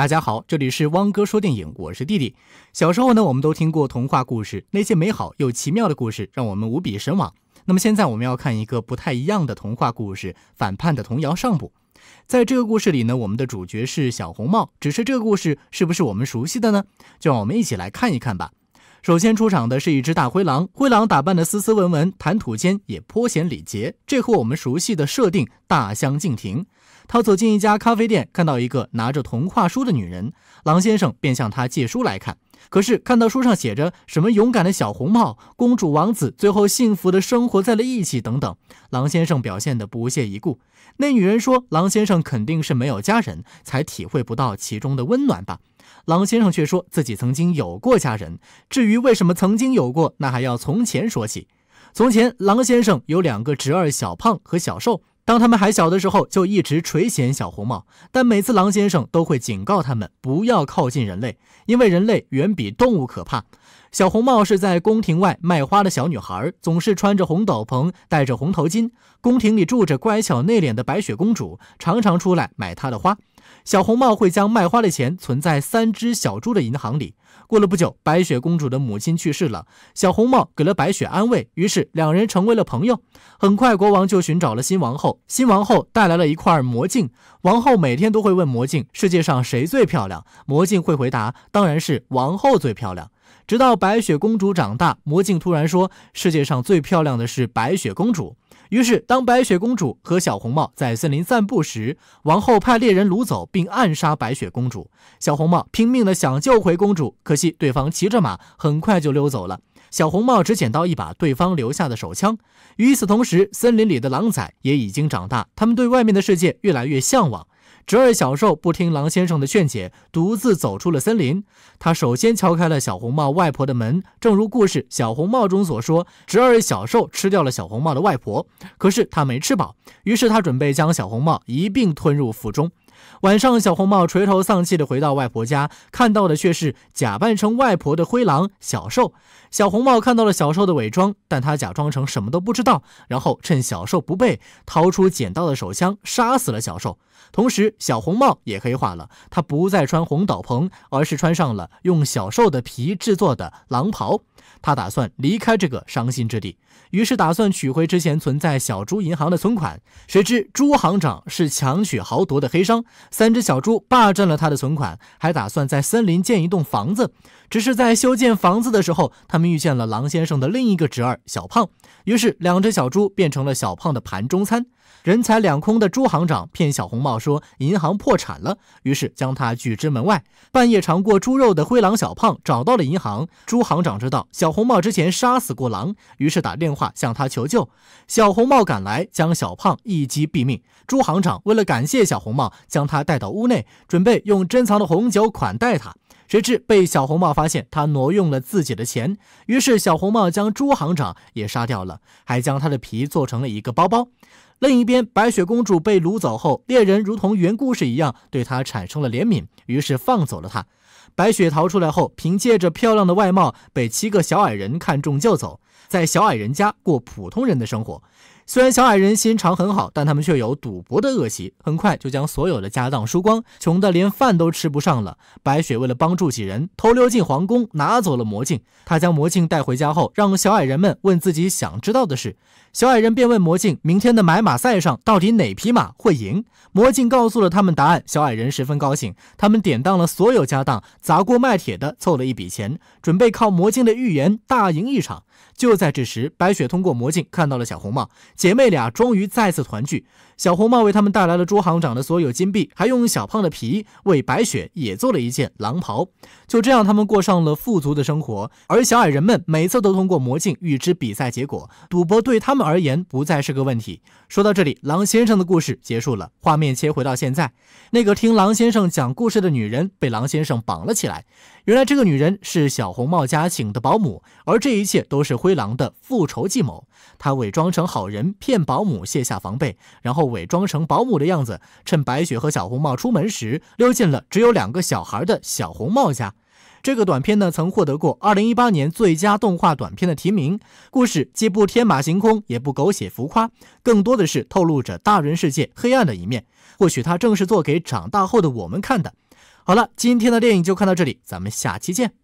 大家好，这里是汪哥说电影，我是弟弟。小时候呢，我们都听过童话故事，那些美好又奇妙的故事，让我们无比神往。那么现在我们要看一个不太一样的童话故事，《反叛的童谣》上部。在这个故事里呢，我们的主角是小红帽。只是这个故事是不是我们熟悉的呢？就让我们一起来看一看吧。首先出场的是一只大灰狼，灰狼打扮的斯斯文文，谈吐间也颇显礼节，这和我们熟悉的设定大相径庭。他走进一家咖啡店，看到一个拿着童话书的女人，狼先生便向她借书来看。可是看到书上写着什么勇敢的小红帽、公主、王子，最后幸福的生活在了一起等等，狼先生表现得不屑一顾。那女人说：“狼先生肯定是没有家人，才体会不到其中的温暖吧？”狼先生却说自己曾经有过家人，至于为什么曾经有过，那还要从前说起。从前，狼先生有两个侄儿，小胖和小瘦。当他们还小的时候，就一直垂涎小红帽，但每次狼先生都会警告他们不要靠近人类，因为人类远比动物可怕。小红帽是在宫廷外卖花的小女孩，总是穿着红斗篷，戴着红头巾。宫廷里住着乖巧内敛的白雪公主，常常出来买她的花。小红帽会将卖花的钱存在三只小猪的银行里。过了不久，白雪公主的母亲去世了，小红帽给了白雪安慰，于是两人成为了朋友。很快，国王就寻找了新王后，新王后带来了一块魔镜。王后每天都会问魔镜：世界上谁最漂亮？魔镜会回答：当然是王后最漂亮。直到白雪公主长大，魔镜突然说：世界上最漂亮的是白雪公主。于是，当白雪公主和小红帽在森林散步时，王后派猎人掳走并暗杀白雪公主。小红帽拼命的想救回公主，可惜对方骑着马很快就溜走了。小红帽只捡到一把对方留下的手枪。与此同时，森林里的狼崽也已经长大，他们对外面的世界越来越向往。侄儿小兽不听狼先生的劝解，独自走出了森林。他首先敲开了小红帽外婆的门，正如故事《小红帽》中所说，侄儿小兽吃掉了小红帽的外婆，可是他没吃饱，于是他准备将小红帽一并吞入腹中。晚上，小红帽垂头丧气地回到外婆家，看到的却是假扮成外婆的灰狼小兽。小红帽看到了小兽的伪装，但他假装成什么都不知道，然后趁小兽不备，掏出捡到的手枪，杀死了小兽，同时。小红帽也黑化了，他不再穿红斗篷，而是穿上了用小兽的皮制作的狼袍。他打算离开这个伤心之地，于是打算取回之前存在小猪银行的存款。谁知猪行长是强取豪夺的黑商，三只小猪霸占了他的存款，还打算在森林建一栋房子。只是在修建房子的时候，他们遇见了狼先生的另一个侄儿小胖，于是两只小猪变成了小胖的盘中餐。人财两空的朱行长骗小红帽说银行破产了，于是将他拒之门外。半夜尝过猪肉的灰狼小胖找到了银行，朱行长知道小红帽之前杀死过狼，于是打电话向他求救。小红帽赶来，将小胖一击毙命。朱行长为了感谢小红帽，将他带到屋内，准备用珍藏的红酒款待他。谁知被小红帽发现，他挪用了自己的钱，于是小红帽将朱行长也杀掉了，还将他的皮做成了一个包包。另一边，白雪公主被掳走后，猎人如同原故事一样对她产生了怜悯，于是放走了她。白雪逃出来后，凭借着漂亮的外貌，被七个小矮人看中救走，在小矮人家过普通人的生活。虽然小矮人心肠很好，但他们却有赌博的恶习，很快就将所有的家当输光，穷得连饭都吃不上了。白雪为了帮助几人，偷溜进皇宫，拿走了魔镜。她将魔镜带回家后，让小矮人们问自己想知道的事，小矮人便问魔镜：“明天的买马赛上，到底哪匹马会赢？”魔镜告诉了他们答案，小矮人十分高兴。他们典当了所有家当，砸锅卖铁的凑了一笔钱，准备靠魔镜的预言大赢一场。就在这时，白雪通过魔镜看到了小红帽。姐妹俩终于再次团聚，小红帽为他们带来了朱行长的所有金币，还用小胖的皮为白雪也做了一件狼袍。就这样，他们过上了富足的生活。而小矮人们每次都通过魔镜预知比赛结果，赌博对他们而言不再是个问题。说到这里，狼先生的故事结束了。画面切回到现在，那个听狼先生讲故事的女人被狼先生绑了起来。原来这个女人是小红帽家请的保姆，而这一切都是灰狼的复仇计谋。他伪装成好人。骗保姆卸下防备，然后伪装成保姆的样子，趁白雪和小红帽出门时，溜进了只有两个小孩的小红帽家。这个短片呢，曾获得过二零一八年最佳动画短片的提名。故事既不天马行空，也不狗血浮夸，更多的是透露着大人世界黑暗的一面。或许它正是做给长大后的我们看的。好了，今天的电影就看到这里，咱们下期见。